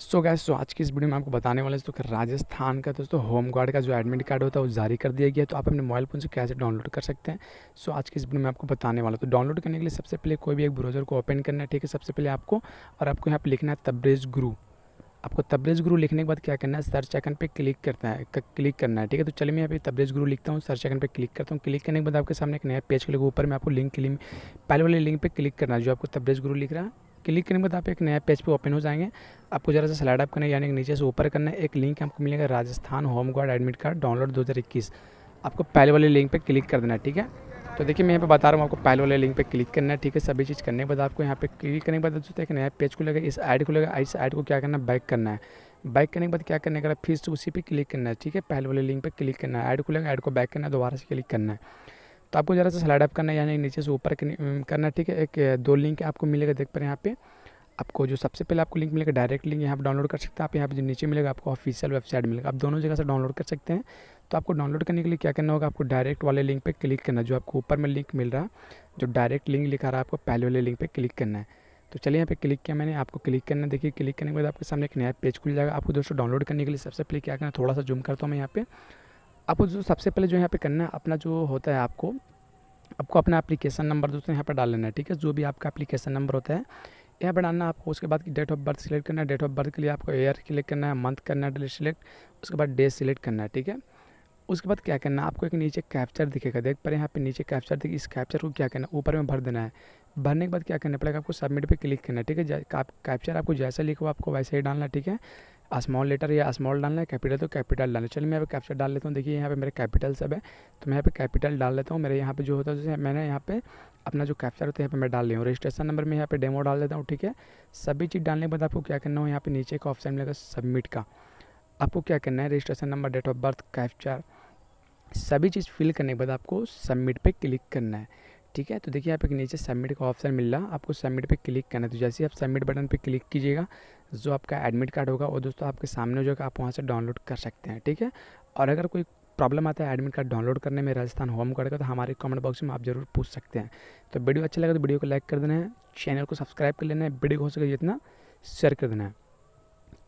सो so gas तो आज की इस वीडियो में आपको बताने वाले दोस्तों कि राजस्थान का दोस्तों होम गार्ड का जो एडमिट कार्ड होता है वो जारी कर दिया गया तो आप अपने मोबाइल फ़ोन से कैसे डाउनलोड कर सकते हैं सो so, आज की इस वीडियो में आपको बताने वाला तो डाउनलोड करने के लिए सबसे पहले कोई भी एक ब्राउज़र को ओपन करना है ठीक है सबसे पहले आपको और आपको यहाँ पर लिखना है तब्रेज गुरु आपको तब्रेज गुरु लिखने के बाद क्या करना है सर्च आइकन पे क्लिक करना है क्लिक करना है ठीक है तो चलिए मैं यहाँ पे तब्रेज गुरु लिखता हूँ सर्च आइकन पे क्लिक करता हूँ क्लिक करने के बाद आपके सामने एक नया पेज के ऊपर में आपको लिंक पहले वाले लिंक पे क्लिक करना है जो आपको तब्रेज गुरु लिख रहा है क्लिक करने के बाद आप एक नया पेज पे ओपन हो जाएंगे आपको ज़रा सा स्लाइड अप करना है यानी नीचे से ऊपर करना है एक लिंक आपको मिलेगा Rajasthan home guard admit card download दो आपको पहले वाले लिंक पर क्लिक कर देना है ठीक है तो देखिए मैं यहाँ पे बता रहा हूँ आपको पहले वाले लिंक पे क्लिक करना है ठीक है सभी चीज़ करने के बाद आपको यहाँ पे क्लिक करने के बाद जो एक नया पेज को लगा इस ऐड को लगा इस ऐड को क्या करना है बैक करना है बैक करने के बाद क्या करने का फिर से उसी पे क्लिक करना है ठीक है पहले वाले लिंक पे क्लिक करना है ऐड को लगा ऐड को बैक करना है दोबारा से क्लिक करना है तो आपको ज़रा सा स्लाइड अप करना है यानी नीचे से ऊपर करना ठीक है एक दो लिंक आपको मिलेगा देख पा रहे हैं यहाँ पे आपको जो सबसे पहले आपको लिंक मिलेगा डायरेक्ट लिंक यहाँ पर डाउनलोड कर सकते हैं आप यहाँ पर जो नीचे मिलेगा आपको ऑफिशियल वेबसाइट मिलेगा आप दोनों जगह से डाउनलोड कर सकते हैं तो आपको डाउनलोड करने के लिए क्या करना होगा आपको डायरेक्ट वाले लिंक पर क्लिक करना जो आपको ऊपर में लिंक मिल रहा है जो डायरेक्ट लिंक लिखा रहा है आपको पहले वाले लिंक पर क्लिक करना है तो चलिए यहाँ पे क्लिक किया मैंने आपको क्लिक करना देखिए क्लिक करने के बाद आपके सामने एक नया पेज खुल जाएगा आपको दोस्तों डाउनलोड करने के लिए सबसे पहले क्या करना थोड़ा सा जूम करता हूँ मैं यहाँ पे आपको जो सबसे पहले जो यहाँ पे करना है अपना जो होता है आपको आपको अपना एप्लीकेशन नंबर दोस्तों यहाँ पर डाल लेना है ठीक है जो भी आपका एप्लीकेशन नंबर होता है यहाँ पर डालना आपको उसके बाद की डेट ऑफ बर्थ सिलेक्ट करना है डेट ऑफ बर्थ के लिए आपको ईयर क्लिक करना है मंथ करना है डेट सिलेक्ट उसके बाद डे सिलेक्ट करना है ठीक है उसके बाद क्या करना है आपको एक नीचे कैप्चर दिखेगा देख पर यहाँ पे नीचे कैप्चर दिखे इस कैप्चर को क्या करना है ऊपर में भर देना है भरने के बाद क्या करना पड़ेगा आपको सबमिट पे क्लिक करना है ठीक है कैप्चर आपको जैसा लिखो आपको वैसे ही डालना ठीक है स्मॉल लेटर या स्मॉल डालना है कैपिटल तो कैपिटल डालना चलिए मैं यहाँ कैप्चर डाल लेता हूँ देखिए यहाँ पे मेरे कैपिटल सब है तो मैं यहाँ पे कैपिटल डाल लेता हूँ मेरे यहाँ पे जो होता है जैसे मैंने यहाँ पे अपना जो कैप्चर होता है यहाँ पे मैं डाल लिया हूँ रजिस्ट्रेशन नंबर में यहाँ पे डेमो डाल देता हूँ ठीक है सभी चीज़ डालने के बाद आपको क्या करना हो यहाँ पे नीचे का ऑप्शन मिलेगा सबमिट का आपको क्या करना है registration number date of birth captcha सभी चीज़ फिल करने के बाद आपको सबमिट पर क्लिक करना है ठीक है तो देखिए यहाँ पे नीचे सबमिट का ऑप्शन मिल रहा आपको सबमिट पे क्लिक करना है तो जैसे आप सबमिट बटन पे क्लिक कीजिएगा जो आपका एडमिट कार्ड होगा वो दोस्तों आपके सामने जो है आप वहाँ से डाउनलोड कर सकते हैं ठीक है और अगर कोई प्रॉब्लम आता है एडमिट कार्ड डाउनलोड करने में राजस्थान होम कार्ड का तो हमारे कमेंट बॉक्स में आप जरूर पूछ सकते हैं तो वीडियो अच्छा लगा तो वीडियो को लाइक कर देना है चैनल को सब्सक्राइब कर लेना है वीडियो हो सके जितना शेयर कर देना है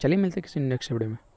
चलिए मिलते हैं किसी नेक्स्ट वीडियो में